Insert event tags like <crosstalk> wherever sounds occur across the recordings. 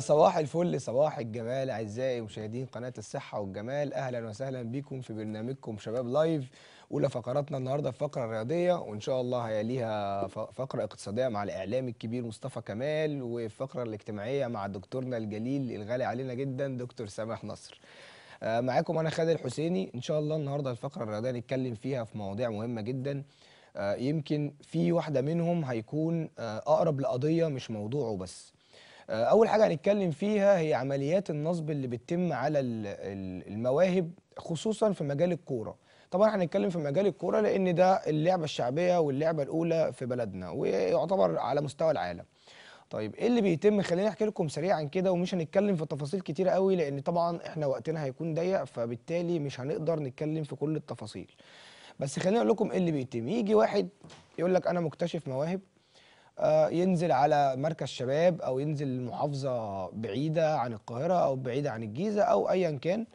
صباح الفل صباح الجمال اعزائي مشاهدين قناه الصحه والجمال اهلا وسهلا بكم في برنامجكم شباب لايف اولى فقراتنا النهارده فقره رياضيه وان شاء الله هيليها فقره اقتصاديه مع الاعلامي الكبير مصطفى كمال والفقره الاجتماعيه مع دكتورنا الجليل الغالي علينا جدا دكتور سامح نصر آه، معاكم انا خالد الحسيني ان شاء الله النهارده الفقره الرياضيه نتكلم فيها في مواضيع مهمه جدا آه، يمكن في واحده منهم هيكون آه، اقرب لقضيه مش موضوعه بس آه، اول حاجه هنتكلم فيها هي عمليات النصب اللي بتتم على المواهب خصوصا في مجال الكوره طبعا هنتكلم في مجال الكوره لان ده اللعبه الشعبيه واللعبه الاولى في بلدنا ويعتبر على مستوى العالم طيب ايه اللي بيتم خليني احكي لكم سريعا كده ومش هنتكلم في تفاصيل كتيره قوي لان طبعا احنا وقتنا هيكون ضيق فبالتالي مش هنقدر نتكلم في كل التفاصيل بس خليني اقول لكم ايه اللي بيتم يجي واحد يقول لك انا مكتشف مواهب آه، ينزل على مركز شباب او ينزل محافظه بعيده عن القاهره او بعيده عن الجيزه او ايا كان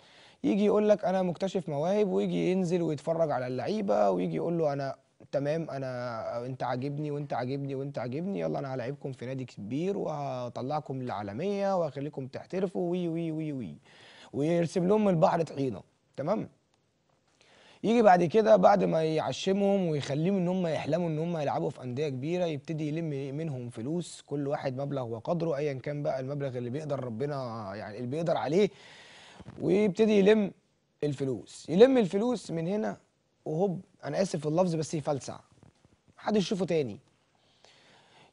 يجي يقول لك انا مكتشف مواهب ويجي ينزل ويتفرج على اللعيبه ويجي يقول له انا تمام انا انت عاجبني وانت عاجبني وانت عاجبني يلا انا هلاعبكم في نادي كبير وهطلعكم للعالميه وهخليكم تحترفوا وي وي وي وي ويرسم لهم البحر طحينه تمام يجي بعد كده بعد ما يعشمهم ويخليهم ان هم يحلموا ان هم يلعبوا في انديه كبيره يبتدي يلم منهم فلوس كل واحد مبلغ وقدره ايا كان بقى المبلغ اللي بيقدر ربنا يعني اللي بيقدر عليه ويبتدي يلم الفلوس يلم الفلوس من هنا وهوب انا اسف في اللفظ بس يفلسع محدش يشوفه تاني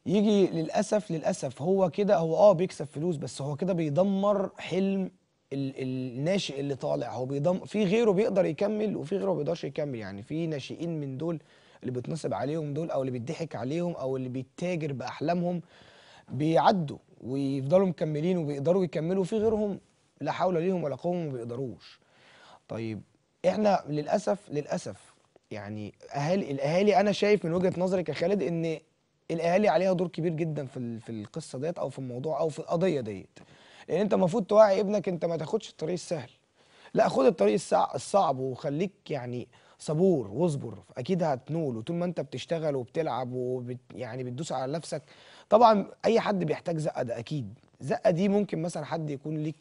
يجي للاسف للاسف هو كده هو اه بيكسب فلوس بس هو كده بيدمر حلم الناشئ اللي طالع هو بيضم في غيره بيقدر يكمل وفي غيره ما بيقدرش يكمل يعني في ناشئين من دول اللي بيتنصب عليهم دول او اللي بيضحك عليهم او اللي بيتاجر باحلامهم بيعدوا ويفضلوا مكملين وبيقدروا يكملوا في غيرهم لا حول ليهم ولا قوه ما بيقدروش طيب احنا للاسف للاسف يعني اهالي الاهالي انا شايف من وجهه نظري كخالد ان الاهالي عليها دور كبير جدا في في القصه ديت او في الموضوع او في القضيه ديت لان انت المفروض توعي ابنك انت ما تاخدش الطريق السهل لا خد الطريق الصعب وخليك يعني صبور واصبر اكيد هتنول وطول ما انت بتشتغل وبتلعب وبت يعني بتدوس على نفسك طبعا اي حد بيحتاج زقه ده اكيد زقه دي ممكن مثلا حد يكون ليك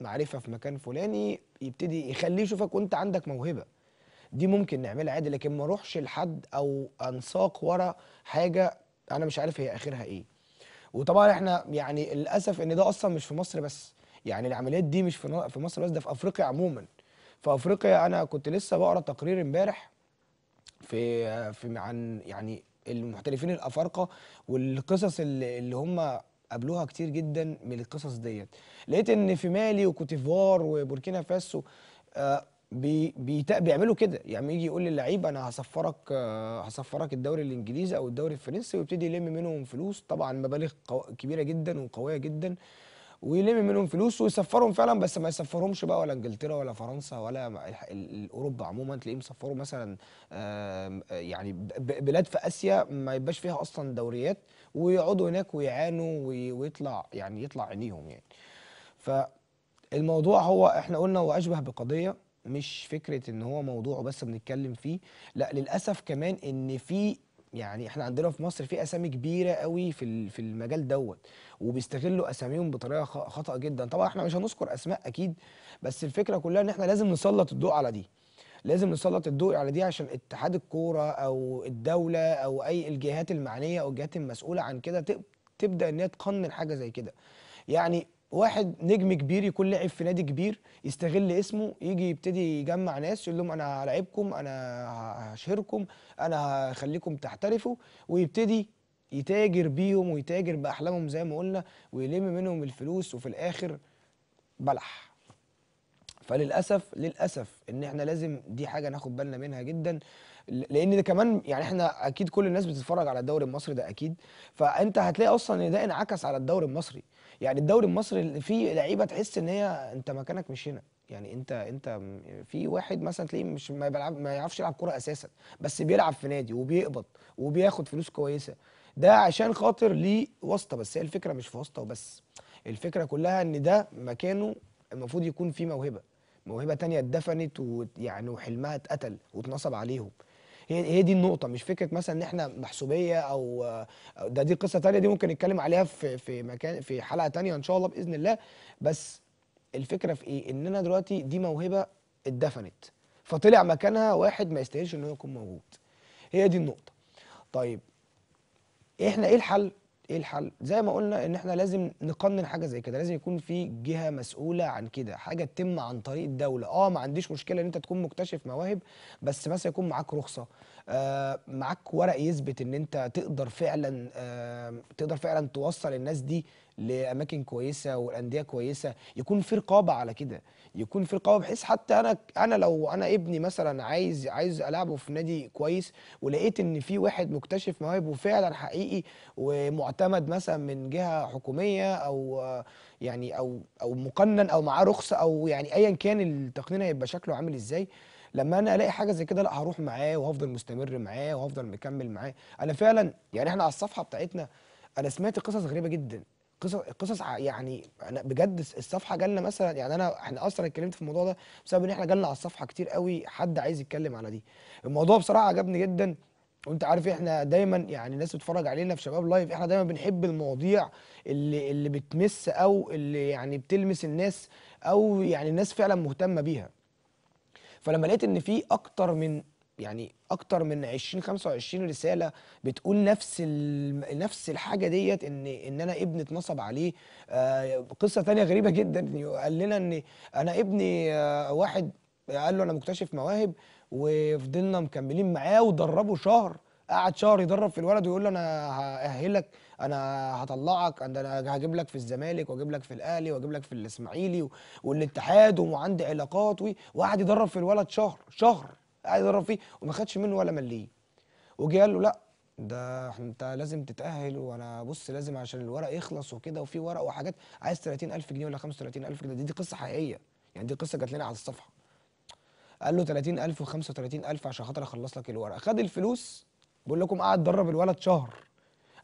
معرفه في مكان فلاني يبتدي يخليه يشوفك وانت عندك موهبه دي ممكن نعملها عادي لكن ما اروحش لحد او انساق ورا حاجه انا مش عارف هي اخرها ايه وطبعا احنا يعني للاسف ان ده اصلا مش في مصر بس يعني العمليات دي مش في مصر بس ده في افريقيا عموما في افريقيا انا كنت لسه بقرا تقرير امبارح في في عن يعني المحترفين الافارقه والقصص اللي, اللي هم قابلوها كتير جدا من القصص ديت لقيت ان في مالي وكوتيفوار وبوركينا فاسو آه، بي بيعملوا كده يعني يجي يقول للعيب انا هصفرك هصفرك الدوري الانجليزي او الدوري الفرنسي ويبتدي يلم منهم فلوس طبعا مبالغ كبيره جدا وقويه جدا ويلم منهم فلوس ويسفرهم فعلا بس ما يسفرهمش بقى ولا انجلترا ولا فرنسا ولا اوروبا عموما تلاقيهم سفروا مثلا يعني بلاد في اسيا ما يبقاش فيها اصلا دوريات ويقعدوا هناك ويعانوا ويطلع يعني يطلع عينيهم يعني فالموضوع هو احنا قلنا هو اشبه بقضيه مش فكره ان هو موضوع بس بنتكلم فيه لا للاسف كمان ان في يعني احنا عندنا في مصر في اسامي كبيره قوي في في المجال دوت وبيستغلوا اساميهم بطريقه خطا جدا طبعا احنا مش هنذكر اسماء اكيد بس الفكره كلها ان احنا لازم نسلط الضوء على دي لازم نسلط الضوء على دي عشان اتحاد الكوره او الدوله او اي الجهات المعنيه او الجهات المسؤوله عن كده تبدا ان هي تقنن حاجه زي كده يعني واحد نجم كبير يكون لاعب في نادي كبير يستغل اسمه يجي يبتدي يجمع ناس يقول لهم انا هلاعبكم انا هشهركم انا هخليكم تحترفوا ويبتدي يتاجر بيهم ويتاجر باحلامهم زي ما قلنا ويلم منهم الفلوس وفي الاخر بلح فللاسف للاسف ان احنا لازم دي حاجه ناخد بالنا منها جدا لان ده كمان يعني احنا اكيد كل الناس بتتفرج على الدوري المصري ده اكيد فانت هتلاقي اصلا ان ده انعكس على الدوري المصري يعني الدوري المصري فيه لعيبه تحس ان هي انت مكانك مش هنا يعني انت انت في واحد مثلا تلاقيه مش ما بيلعب ما يعرفش يلعب كوره اساسا بس بيلعب في نادي وبيقبض وبياخد فلوس كويسه ده عشان خاطر ليه واسطه بس هي الفكره مش في واسطه وبس الفكره كلها ان ده مكانه المفروض يكون فيه موهبه موهبه تانية اتدفنت ويعني وحلمها اتقتل واتنصب عليهم هي هي دي النقطه مش فكره مثلا ان احنا محسوبيه او ده دي قصه تانية دي ممكن نتكلم عليها في في مكان في حلقه تانية ان شاء الله باذن الله بس الفكره في ايه ان انا دلوقتي دي موهبه اتدفنت فطلع مكانها واحد ما يستاهلش ان هو يكون موجود هي دي النقطه طيب احنا ايه الحل ايه الحل زي ما قلنا ان احنا لازم نقنن حاجه زي كده لازم يكون في جهه مسؤوله عن كده حاجه تتم عن طريق الدوله اه ما عنديش مشكله ان انت تكون مكتشف مواهب بس مثلا يكون معاك رخصه آه، معاك ورق يثبت ان انت تقدر فعلا آه، تقدر فعلا توصل الناس دي لاماكن كويسه والانديه كويسه يكون في رقابه على كده يكون في رقابه بحيث حتى انا انا لو انا ابني مثلا عايز عايز العبه في نادي كويس ولقيت ان في واحد مكتشف مواهب وفعلا حقيقي ومعتمد مثلا من جهه حكوميه او يعني او او مقنن او معاه رخصه او يعني ايا كان التقنين هيبقى شكله عامل ازاي لما انا الاقي حاجه زي كده لا هروح معاه وهفضل مستمر معاه وهفضل مكمل معاه انا فعلا يعني احنا على الصفحه بتاعتنا انا سمعت قصص غريبه جدا قصص قصص يعني انا بجد الصفحه جالنا مثلا يعني انا احنا اصلا اتكلمت في الموضوع ده بسبب ان احنا جالنا على الصفحه كتير قوي حد عايز يتكلم على دي الموضوع بصراحه عجبني جدا وانت عارف احنا دايما يعني الناس بتتفرج علينا في شباب لايف احنا دايما بنحب المواضيع اللي اللي بتمس او اللي يعني بتلمس الناس او يعني الناس فعلا مهتمه بيها فلما لقيت ان في اكتر من يعني اكتر من 20 25 رساله بتقول نفس نفس الحاجه ديت ان ان انا ابني اتنصب عليه آه، قصه تانية غريبه جدا قال لنا ان انا ابني آه، واحد قال له انا مكتشف مواهب وفضلنا مكملين معاه ودربه شهر قعد شهر يدرب في الولد ويقول له انا هاهلك انا هطلعك انا هجيب لك في الزمالك واجيب لك في الاهلي واجيب لك في الاسماعيلي والاتحاد وعندي علاقات وقعد يدرب في الولد شهر شهر قعد يدرب فيه وما خدش منه ولا مليه وجي قال له لا ده انت لازم تتاهل وانا بص لازم عشان الورق يخلص وكده وفي ورق وحاجات عايز 30000 جنيه ولا 35000 جنيه دي, دي قصه حقيقيه يعني دي قصه جات لنا على الصفحه قال له 30000 و 35000 عشان خاطر اخلص لك الورق خد الفلوس بقول لكم قعد درب الولد شهر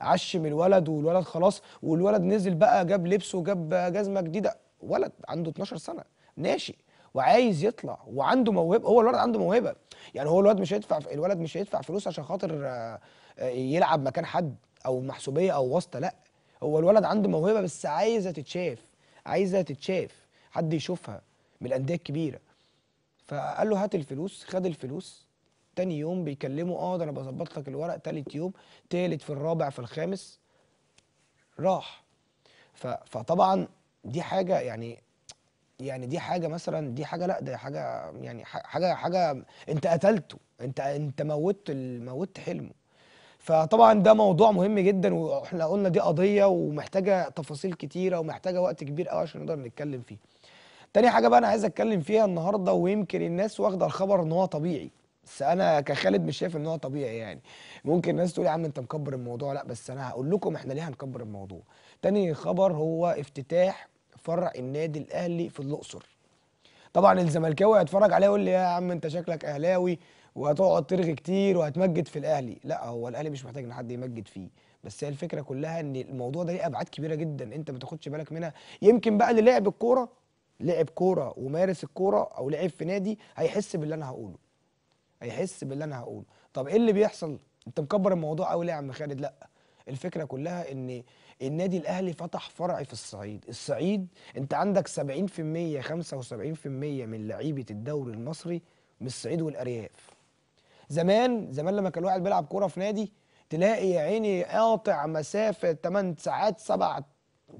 عشم الولد والولد خلاص والولد نزل بقى جاب لبس وجاب جزمه جديده ولد عنده 12 سنه ناشئ وعايز يطلع وعنده موهبه هو الولد عنده موهبه يعني هو الولد مش هيدفع الولد مش هيدفع فلوس عشان خاطر آه، يلعب مكان حد او محسوبيه او واسطه لا هو الولد عنده موهبه بس عايزه تتشاف عايزه تتشاف حد يشوفها من الانديه الكبيره فقال له هات الفلوس خد الفلوس تاني يوم بيكلمه اه ده انا بظبط لك الورق تالت يوم تالت في الرابع في الخامس راح فطبعا دي حاجه يعني يعني دي حاجه مثلا دي حاجه لا ده حاجه يعني حاجه حاجه انت قتلته انت انت موت موت حلمه فطبعا ده موضوع مهم جدا واحنا قلنا دي قضيه ومحتاجه تفاصيل كتيره ومحتاجه وقت كبير قوي عشان نقدر نتكلم فيه تاني حاجه بقى انا عايز اتكلم فيها النهارده ويمكن الناس واخده الخبر ان هو طبيعي بس انا كخالد مش شايف ان هو طبيعي يعني ممكن الناس تقول يا عم انت مكبر الموضوع لا بس انا هقول لكم احنا ليه هنكبر الموضوع تاني خبر هو افتتاح فرع النادي الاهلي في الاقصر طبعا الزملكاوي هيتفرج عليه يقول لي يا عم انت شكلك اهلاوي وهتقعد ترغي كتير وهتمجد في الاهلي لا هو الاهلي مش محتاج ان حد يمجد فيه بس هي الفكره كلها ان الموضوع ده ليه ابعاد كبيره جدا انت ما تاخدش بالك منها يمكن بقى اللي لعب الكوره لعب كوره ومارس الكوره او لعب في نادي هيحس باللي انا هقوله هيحس باللي انا هقوله طب ايه اللي بيحصل انت مكبر الموضوع قوي ليه يا عم خالد لا الفكره كلها ان النادي الاهلي فتح فرع في الصعيد الصعيد انت عندك 70% 75% من لعيبه الدوري المصري من الصعيد والارياف زمان زمان لما كان الواحد بيلعب كوره في نادي تلاقي يا عيني قاطع مسافه 8 ساعات 7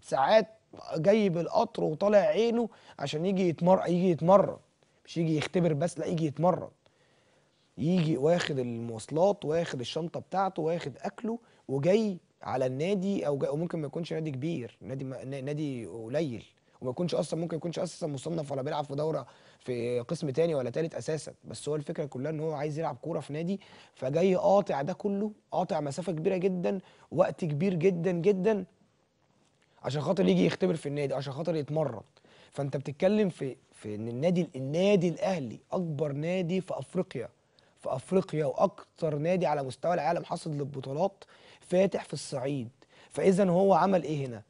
ساعات جاي بالقطر وطالع عينه عشان يجي يتمر يجي يتمرن مش يجي يختبر بس لا يجي يتمرن يجي واخد المواصلات واخد الشنطه بتاعته واخد اكله وجاي على النادي او جاي وممكن ما يكونش نادي كبير نادي ما نادي قليل وما يكونش اصلا ممكن يكونش اساسا مصنف ولا بيلعب في دوره في قسم تاني ولا تالت اساسا بس هو الفكره كلها ان هو عايز يلعب كوره في نادي فجاي قاطع ده كله قاطع مسافه كبيره جدا وقت كبير جدا جدا عشان خاطر يجي يختبر في النادي عشان خاطر يتمرن فانت بتتكلم في في ان النادي النادي الاهلي اكبر نادي في افريقيا في افريقيا واكتر نادي على مستوى العالم حصل للبطولات فاتح في الصعيد فاذا هو عمل ايه هنا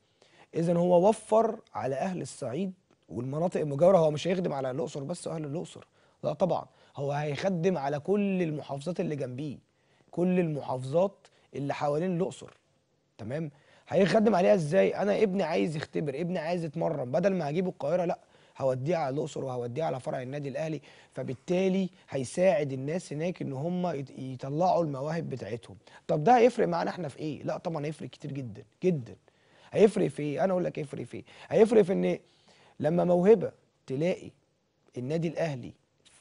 اذا هو وفر على اهل الصعيد والمناطق المجاوره هو مش هيخدم على الاقصر بس واهل الاقصر لا طبعا هو هيخدم على كل المحافظات اللي جنبيه كل المحافظات اللي حوالين الاقصر تمام هيخدم عليها ازاي انا ابني عايز يختبر ابني عايز يتمرن بدل ما اجيبه القاهره لا هوديه على الاقصر وهوديه على فرع النادي الاهلي فبالتالي هيساعد الناس هناك ان هم يطلعوا المواهب بتاعتهم طب ده هيفرق معانا احنا في ايه لا طبعا هيفرق كتير جدا جدا هيفرق في ايه انا اقول لك هيفرق في ايه هيفرق في ان لما موهبه تلاقي النادي الاهلي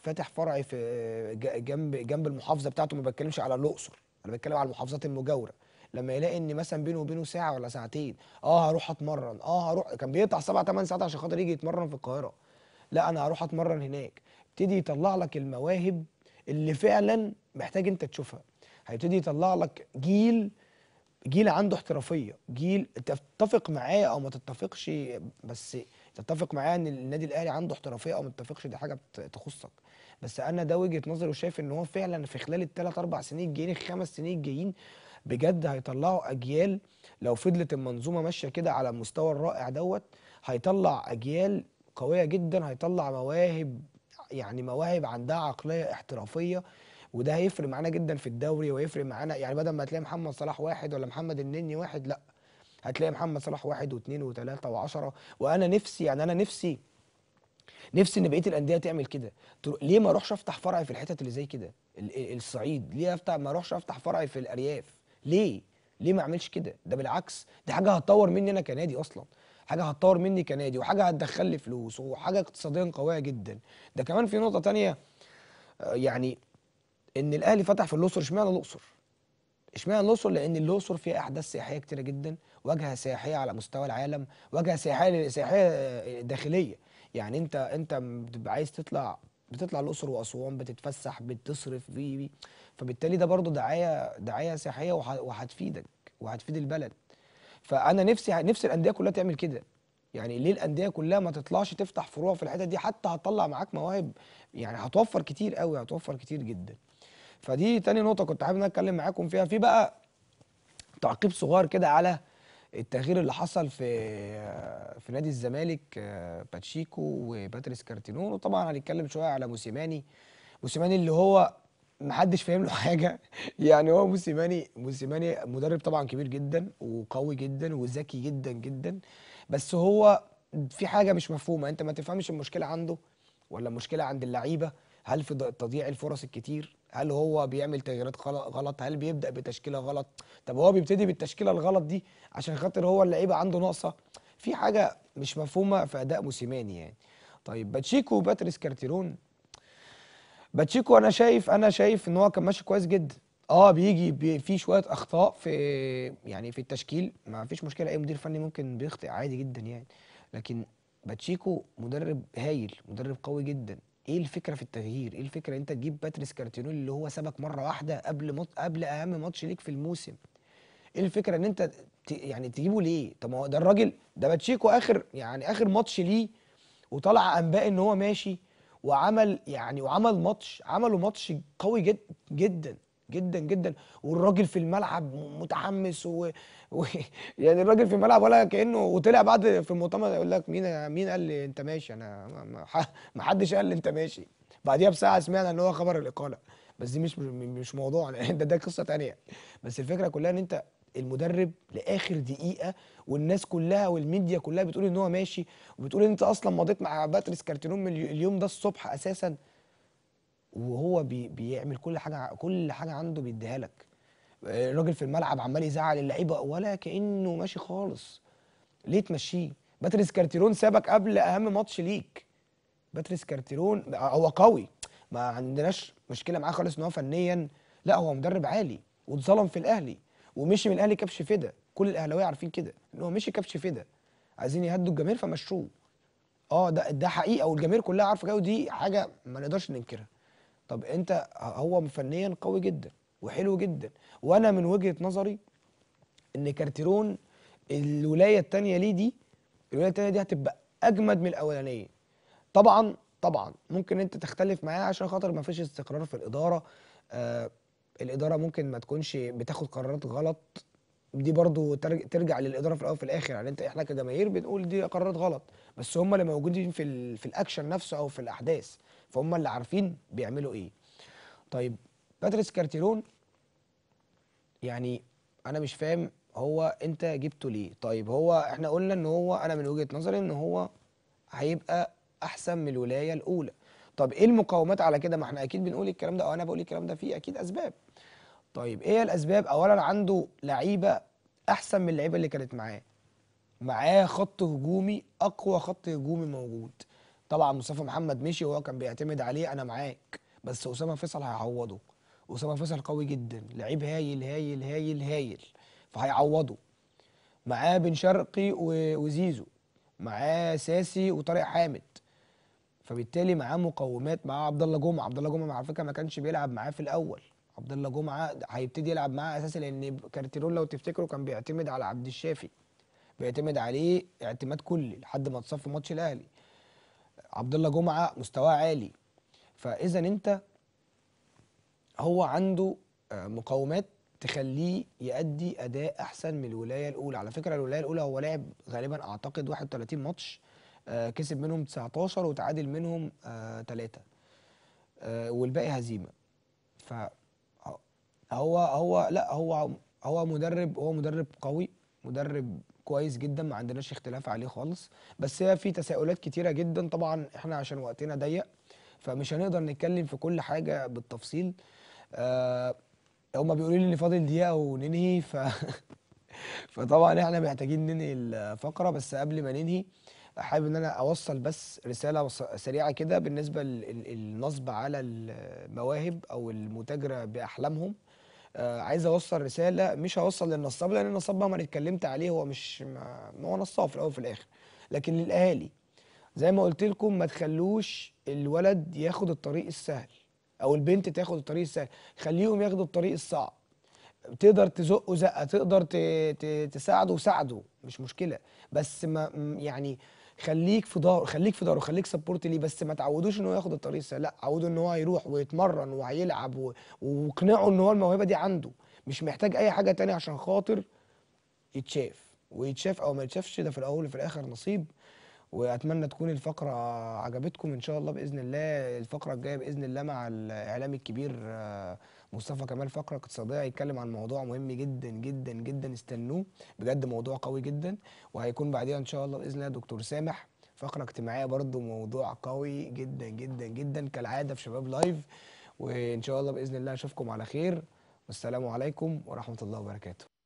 فاتح فرع في جنب جنب المحافظه بتاعته ما بتكلمش على الاقصر انا بتكلم على المحافظات المجاوره لما يلاقي ان مثلا بينه وبينه ساعه ولا ساعتين اه هروح اتمرن اه هروح كان بيقطع سبع ثمان ساعات عشان خاطر يجي يتمرن في القاهره لا انا هروح اتمرن هناك ابتدي يطلع لك المواهب اللي فعلا محتاج انت تشوفها هيبتدي يطلع لك جيل جيل عنده احترافيه جيل تتفق معايا او ما تتفقش بس تتفق معايا ان النادي الاهلي عنده احترافيه او ما تتفقش دي حاجه تخصك بس انا ده وجهه نظري وشايف ان هو فعلا في خلال الثلاث اربع سنين الجايين الخمس سنين الجايين بجد هيطلعوا اجيال لو فضلت المنظومه ماشيه كده على المستوى الرائع دوت هيطلع اجيال قويه جدا هيطلع مواهب يعني مواهب عندها عقليه احترافيه وده هيفرق معانا جدا في الدوري ويفرق معانا يعني بدل ما تلاقي محمد صلاح واحد ولا محمد النني واحد لا هتلاقي محمد صلاح واحد واثنين وثلاثه وعشرة وانا نفسي يعني انا نفسي نفسي ان بقيه الانديه تعمل كده ليه ما اروحش افتح فرعي في الحتت اللي زي كده الصعيد ليه افتح ما اروحش افتح فرعي في الارياف ليه ليه ما اعملش كده ده بالعكس دي حاجه هتطور مني انا كنادي اصلا حاجه هتطور مني كنادي وحاجه هتدخل لي فلوس وحاجه اقتصاديا قويه جدا ده كمان في نقطه تانية آه، يعني ان الاهلي فتح في الاقصر اشمعنى الاقصر اشمعنى الاقصر لان الاقصر فيها احداث سياحيه كتيره جدا واجهه سياحيه على مستوى العالم واجهه سياحيه سياحيه آه، داخليه يعني انت انت بتبقى عايز تطلع بتطلع الاقصر واسوان بتتفسح بتصرف بي بي فبالتالي ده برضه دعايه دعايه سياحيه وهتفيدك وهتفيد البلد فانا نفسي نفسي الانديه كلها تعمل كده يعني ليه الانديه كلها ما تطلعش تفتح فروع في الحته دي حتى هتطلع معاك مواهب يعني هتوفر كتير قوي هتوفر كتير جدا فدي تاني نقطه كنت حابب ان اتكلم معاكم فيها في بقى تعقيب صغير كده على التغيير اللي حصل في في نادي الزمالك باتشيكو وباتريس كارتينون وطبعا هنتكلم شويه على موسيماني موسيماني اللي هو محدش فاهم له <laughs> حاجه يعني هو موسيماني موسيماني مدرب طبعا كبير جدا وقوي جدا وذكي جدا جدا بس هو في حاجه مش مفهومه انت ما تفهمش المشكله عنده ولا المشكله عند اللعيبه هل في تضييع الفرص الكتير هل هو بيعمل تغييرات غلط هل بيبدا بتشكيله غلط طب هو بيبتدي بالتشكيله الغلط دي عشان خاطر هو اللعيبه عنده ناقصه في حاجه مش مفهومه في اداء موسيماني يعني طيب باتشيكو وباتريس كارتيرون باتشيكو انا شايف انا شايف ان هو كان ماشي كويس جدا اه بيجي بي في شويه اخطاء في يعني في التشكيل ما فيش مشكله اي مدير فني ممكن بيخطئ عادي جدا يعني لكن باتشيكو مدرب هايل مدرب قوي جدا ايه الفكره في التغيير ايه الفكره انت تجيب باتريس كارتينول اللي هو سبك مره واحده قبل مط... قبل اهم ماتش ليك في الموسم ايه الفكره ان انت ت... يعني تجيبه ليه طب ما هو ده الراجل ده باتشيكو اخر يعني اخر ماتش ليه وطلع انباء ان هو ماشي وعمل يعني وعمل ماتش عملوا ماتش قوي جد جدا جدا جدا والراجل في الملعب متحمس و... و... <laughs> يعني الراجل في الملعب ولا كانه وطلع بعد في المؤتمر يقول لك مين مين قال لي انت ماشي انا ما حدش قال لي انت ماشي بعديها بساعه سمعنا ان هو خبر الاقاله بس دي مش مش موضوعنا <laughs> ده ده قصه ثانيه بس الفكره كلها ان انت المدرب لاخر دقيقه والناس كلها والميديا كلها بتقول ان هو ماشي وبتقول ان انت اصلا مضيت مع باتريس كارتينوم اليوم ده الصبح اساسا وهو بي بيعمل كل حاجه كل حاجه عنده بيديها لك آه، الراجل في الملعب عمال يزعل اللعيبه ولا كانه ماشي خالص ليه تمشيه باتريس كارتيرون سابك قبل اهم ماتش ليك باتريس كارتيرون هو قوي ما عندناش مشكله معاه خالص ان هو فنيا لا هو مدرب عالي واتظلم في الاهلي ومشي من اهلي كبش فدا كل الاهلاويه عارفين كده ان هو مشي كبش فدا عايزين يهدوا الجماهير فمشوه اه ده ده حقيقه والجماهير كلها عارفه كده ودي حاجه ما نقدرش ننكرها طب انت هو فنيا قوي جدا وحلو جدا وانا من وجهه نظري ان كارتيرون الولايه الثانيه ليه دي الولايه الثانيه دي هتبقى اجمد من الاولانيه طبعا طبعا ممكن انت تختلف معايا عشان خاطر ما فيش استقرار في الاداره آه الاداره ممكن ما تكونش بتاخد قرارات غلط دي برضو ترجع للاداره في الاول وفي الاخر يعني انت احنا كجماهير بنقول دي قرارات غلط بس هم اللي موجودين في في الاكشن نفسه او في الاحداث فهم اللي عارفين بيعملوا ايه طيب باتريس كارتيرون يعني انا مش فاهم هو انت جبته ليه طيب هو احنا قلنا ان هو انا من وجهه نظري ان هو هيبقى احسن من الولايه الاولى طب ايه المقاومات على كده ما احنا اكيد بنقول الكلام ده او انا بقول الكلام ده فيه اكيد اسباب طيب ايه الاسباب اولا عنده لعيبه احسن من اللعيبه اللي كانت معاه معاه خط هجومي اقوى خط هجومي موجود طبعا مصطفى محمد مشي وهو كان بيعتمد عليه انا معاك بس اسامه فيصل هيعوضه اسامه فيصل قوي جدا لعيب هايل هايل هايل هايل فهيعوضه معاه بن شرقي وزيزو معاه ساسي وطارق حامد فبالتالي معاه مقومات معاه عبد الله جمعه عبد الله جمعه على فكره ما كانش بيلعب معاه في الاول عبد الله جمعه هيبتدي يلعب معاه اساسي لان كارتيرون لو تفتكروا كان بيعتمد على عبد الشافي بيعتمد عليه اعتماد كلي لحد ما اتصاب في ماتش الاهلي عبد الله جمعه مستواه عالي فاذا انت هو عنده آه، مقومات تخليه يأدي أداء أحسن من الولاية الأولى على فكرة الولاية الأولى هو لعب غالبا أعتقد 31 ماتش آه، كسب منهم 19 وتعادل منهم 3 آه، والباقي هزيمة ف هو هو لا هو هو مدرب هو مدرب قوي مدرب كويس جدا ما عندناش اختلاف عليه خالص بس هي في تساؤلات كتيره جدا طبعا احنا عشان وقتنا ضيق فمش هنقدر نتكلم في كل حاجه بالتفصيل آه هما بيقولوا لي ان فاضل دقيقه وننهي ف <laughs> فطبعا احنا محتاجين ننهي الفقره بس قبل ما ننهي حابب ان انا اوصل بس رساله سريعه كده بالنسبه للنصب على المواهب او المتاجره باحلامهم آه، عايز اوصل رساله مش هوصل للنصاب لان النصاب مهما اتكلمت عليه هو مش ما هو نصاب في الاول وفي الاخر لكن للاهالي زي ما قلت لكم ما تخلوش الولد ياخد الطريق السهل او البنت تاخد الطريق السهل خليهم ياخدوا الطريق الصعب تقدر تزقه زقه تقدر تساعده ساعده مش مشكله بس ما يعني خليك في ظهره خليك في ظهره خليك سبورت ليه بس ما تعودوش ان هو ياخد الطريق السهل لا عوده ان هو هيروح ويتمرن وهيلعب واقنعه ان هو الموهبه دي عنده مش محتاج اي حاجه تانية عشان خاطر يتشاف ويتشاف او ما يتشافش ده في الاول وفي الاخر نصيب واتمنى تكون الفقره عجبتكم ان شاء الله باذن الله الفقره الجايه باذن الله مع الاعلامي الكبير آه، مصطفى كمال فقره اقتصاديه هيتكلم عن موضوع مهم جدا جدا جدا استنوه بجد موضوع قوي جدا وهيكون بعديها ان شاء الله باذن الله دكتور سامح فقره اجتماعيه برضو موضوع قوي جدا جدا جدا كالعاده في شباب لايف وان شاء الله باذن الله اشوفكم على خير والسلام عليكم ورحمه الله وبركاته